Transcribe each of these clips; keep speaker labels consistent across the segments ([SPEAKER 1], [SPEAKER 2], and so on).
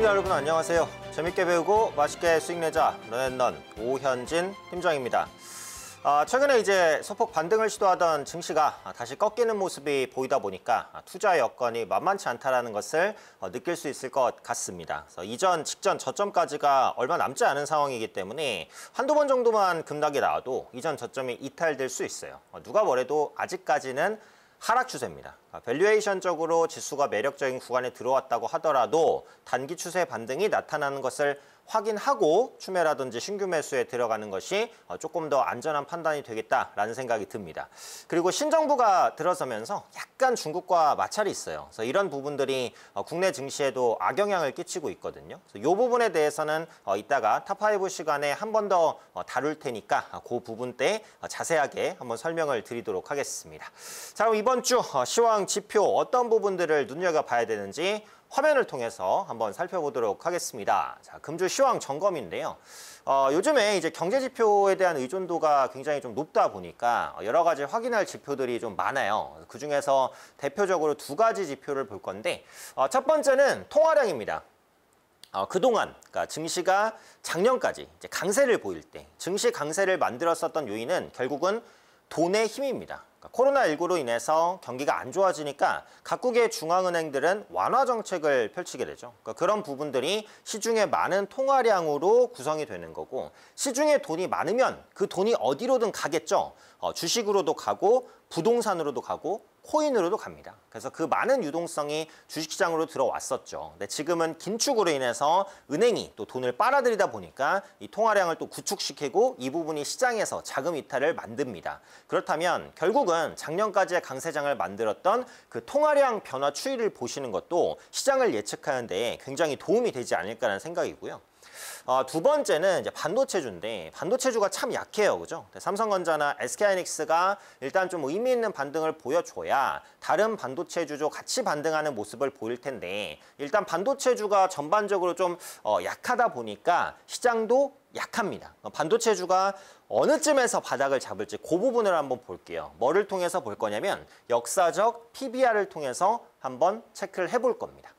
[SPEAKER 1] 시청자 여러분 안녕하세요. 재밌게 배우고 맛있게 수익 내자 런앤런 오현진 팀장입니다. 아, 최근에 이제 소폭 반등을 시도하던 증시가 다시 꺾이는 모습이 보이다 보니까 투자 여건이 만만치 않다라는 것을 어, 느낄 수 있을 것 같습니다. 그래서 이전 직전 저점까지가 얼마 남지 않은 상황이기 때문에 한두 번 정도만 급락이 나와도 이전 저점이 이탈될 수 있어요. 어, 누가 뭐래도 아직까지는 하락 추세입니다. 밸류에이션적으로 아, 지수가 매력적인 구간에 들어왔다고 하더라도 단기 추세 반등이 나타나는 것을 확인하고 추매라든지 신규 매수에 들어가는 것이 어, 조금 더 안전한 판단이 되겠다라는 생각이 듭니다. 그리고 신정부가 들어서면서 약간 중국과 마찰이 있어요. 그래서 이런 부분들이 어, 국내 증시에도 악영향을 끼치고 있거든요. 그래서 이 부분에 대해서는 어, 이따가 탑5 시간에 한 번 더 다룰 테니까 아, 그 부분 때 자세하게 한번 설명을 드리도록 하겠습니다. 자 그럼 이번 주시0월 전망 지표 어떤 부분들을 눈여겨봐야 되는지 화면을 통해서 한번 살펴보도록 하겠습니다. 자, 금주 시황 점검인데요. 어, 요즘에 이제 경제 지표에 대한 의존도가 굉장히 좀 높다 보니까 여러 가지 확인할 지표들이 좀 많아요. 그 중에서 대표적으로 두 가지 지표를 볼 건데, 어, 첫 번째는 통화량입니다. 어, 그동안 그러니까 증시가 작년까지 강세를 보일 때 증시 강세를 만들었었던 요인은 결국은 돈의 힘입니다. 그러니까 코로나19로 인해서 경기가 안 좋아지니까 각국의 중앙은행들은 완화 정책을 펼치게 되죠. 그러니까 그런 부분들이 시중에 많은 통화량으로 구성이 되는 거고 시중에 돈이 많으면 그 돈이 어디로든 가겠죠. 어, 주식으로도 가고 부동산으로도 가고 코인으로도 갑니다. 그래서 그 많은 유동성이 주식시장으로 들어왔었죠. 근데 지금은 긴축으로 인해서 은행이 또 돈을 빨아들이다 보니까 이 통화량을 또 구축시키고 이 부분이 시장에서 자금 이탈을 만듭니다. 그렇다면 결국은 작년까지의 강세장을 만들었던 그 통화량 변화 추이를 보시는 것도 시장을 예측하는 데 굉장히 도움이 되지 않을까라는 생각이고요. 어, 두 번째는 이제 반도체주인데 반도체주가 참 약해요. 그죠? 삼성전자나 SK하이닉스가 일단 좀 의미 있는 반등을 보여줘야 다른 반도체주도 같이 반등하는 모습을 보일 텐데 일단 반도체주가 전반적으로 좀 어, 약하다 보니까 시장도 약합니다. 어, 반도체주가 어느 쯤에서 바닥을 잡을지 그 부분을 한번 볼게요. 뭐를 통해서 볼 거냐면 역사적 PBR을 통해서 한번 체크를 해볼 겁니다.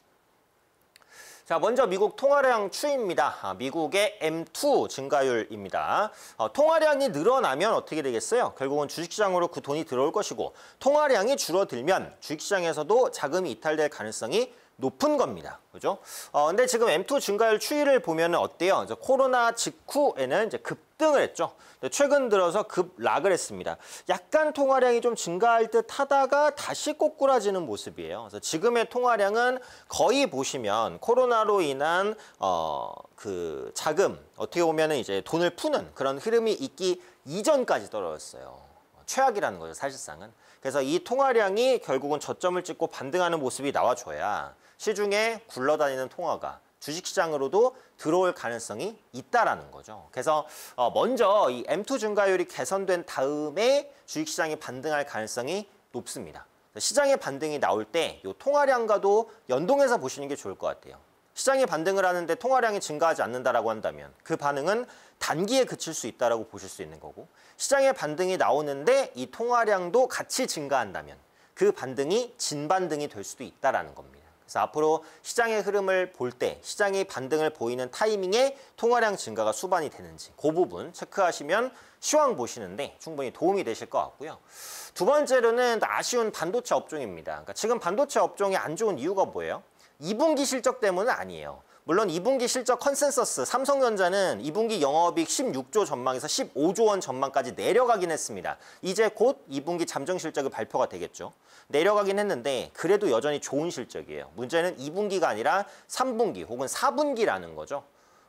[SPEAKER 1] 자, 먼저 미국 통화량 추입니다. 아, 미국의 M2 증가율입니다. 어, 통화량이 늘어나면 어떻게 되겠어요? 결국은 주식시장으로 그 돈이 들어올 것이고 통화량이 줄어들면 주식시장에서도 자금이 이탈될 가능성이 높은 겁니다. 그죠? 어, 근데 지금 M2 증가율 추이를 보면 어때요? 이제 코로나 직후에는 이제 급등을 했죠. 최근 들어서 급락을 했습니다. 약간 통화량이 좀 증가할 듯 하다가 다시 꼬꾸라지는 모습이에요. 그래서 지금의 통화량은 거의 보시면 코로나로 인한 어, 그 자금, 어떻게 보면 이제 돈을 푸는 그런 흐름이 있기 이전까지 떨어졌어요. 최악이라는 거죠, 사실상은. 그래서 이 통화량이 결국은 저점을 찍고 반등하는 모습이 나와줘야 시중에 굴러다니는 통화가 주식시장으로도 들어올 가능성이 있다라는 거죠. 그래서 어, 먼저 이 M2 증가율이 개선된 다음에 주식시장이 반등할 가능성이 높습니다. 시장의 반등이 나올 때 이 통화량과도 연동해서 보시는 게 좋을 것 같아요. 시장이 반등을 하는데 통화량이 증가하지 않는다라고 한다면 그 반응은 단기에 그칠 수 있다라고 보실 수 있는 거고 시장의 반등이 나오는데 이 통화량도 같이 증가한다면 그 반등이 진반등이 될 수도 있다라는 겁니다. 그래서 앞으로 시장의 흐름을 볼 때 시장이 반등을 보이는 타이밍에 통화량 증가가 수반이 되는지 그 부분 체크하시면 시황 보시는데 충분히 도움이 되실 것 같고요. 두 번째로는 아쉬운 반도체 업종입니다. 그러니까 지금 반도체 업종이 안 좋은 이유가 뭐예요? 2분기 실적 때문은 아니에요. 물론 2분기 실적 컨센서스 삼성전자는 2분기 영업이익 16조 전망에서 15조 원 전망까지 내려가긴 했습니다. 이제 곧 2분기 잠정 실적이 발표가 되겠죠. 내려가긴 했는데 그래도 여전히 좋은 실적이에요. 문제는 2분기가 아니라 3분기 혹은 4분기라는 거죠.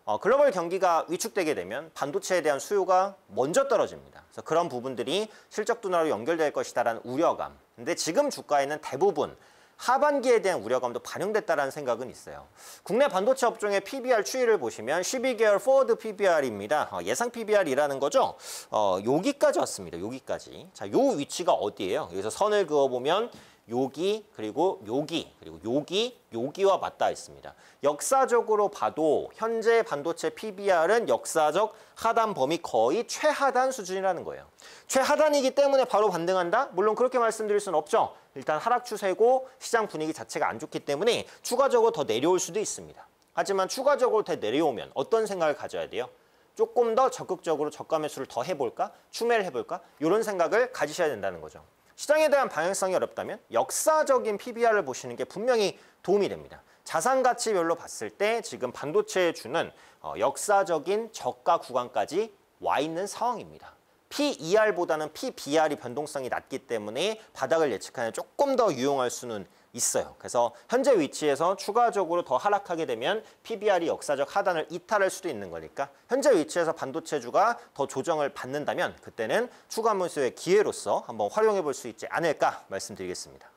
[SPEAKER 1] 어, 글로벌 경기가 위축되게 되면 반도체에 대한 수요가 먼저 떨어집니다. 그래서 그런 부분들이 실적 둔화로 연결될 것이다라는 우려감. 근데 지금 주가에는 대부분 하반기에 대한 우려감도 반영됐다라는 생각은 있어요. 국내 반도체 업종의 PBR 추이를 보시면 12개월 포워드 PBR입니다. 어, 예상 PBR이라는 거죠. 어, 여기까지 왔습니다. 여기까지. 자, 요 위치가 어디예요? 여기서 선을 그어보면 여기 그리고 여기 그리고 여기 여기와 맞닿아 있습니다. 역사적으로 봐도 현재 반도체 PBR은 역사적 하단 범위 거의 최하단 수준이라는 거예요. 최하단이기 때문에 바로 반등한다? 물론 그렇게 말씀드릴 수는 없죠. 일단 하락 추세고 시장 분위기 자체가 안 좋기 때문에 추가적으로 더 내려올 수도 있습니다. 하지만 추가적으로 더 내려오면 어떤 생각을 가져야 돼요? 조금 더 적극적으로 저가 매수를 더 해볼까? 추매를 해볼까? 이런 생각을 가지셔야 된다는 거죠. 시장에 대한 방향성이 어렵다면 역사적인 PBR을 보시는 게 분명히 도움이 됩니다. 자산 가치별로 봤을 때 지금 반도체에 주는 어, 역사적인 저가 구간까지 와 있는 상황입니다. PER보다는 PBR이 변동성이 낮기 때문에 바닥을 예측하는 조금 더 유용할 수는 있어요. 그래서 현재 위치에서 추가적으로 더 하락하게 되면 PBR이 역사적 하단을 이탈할 수도 있는 거니까 현재 위치에서 반도체주가 더 조정을 받는다면 그때는 추가 매수의 기회로서 한번 활용해 볼 수 있지 않을까 말씀드리겠습니다.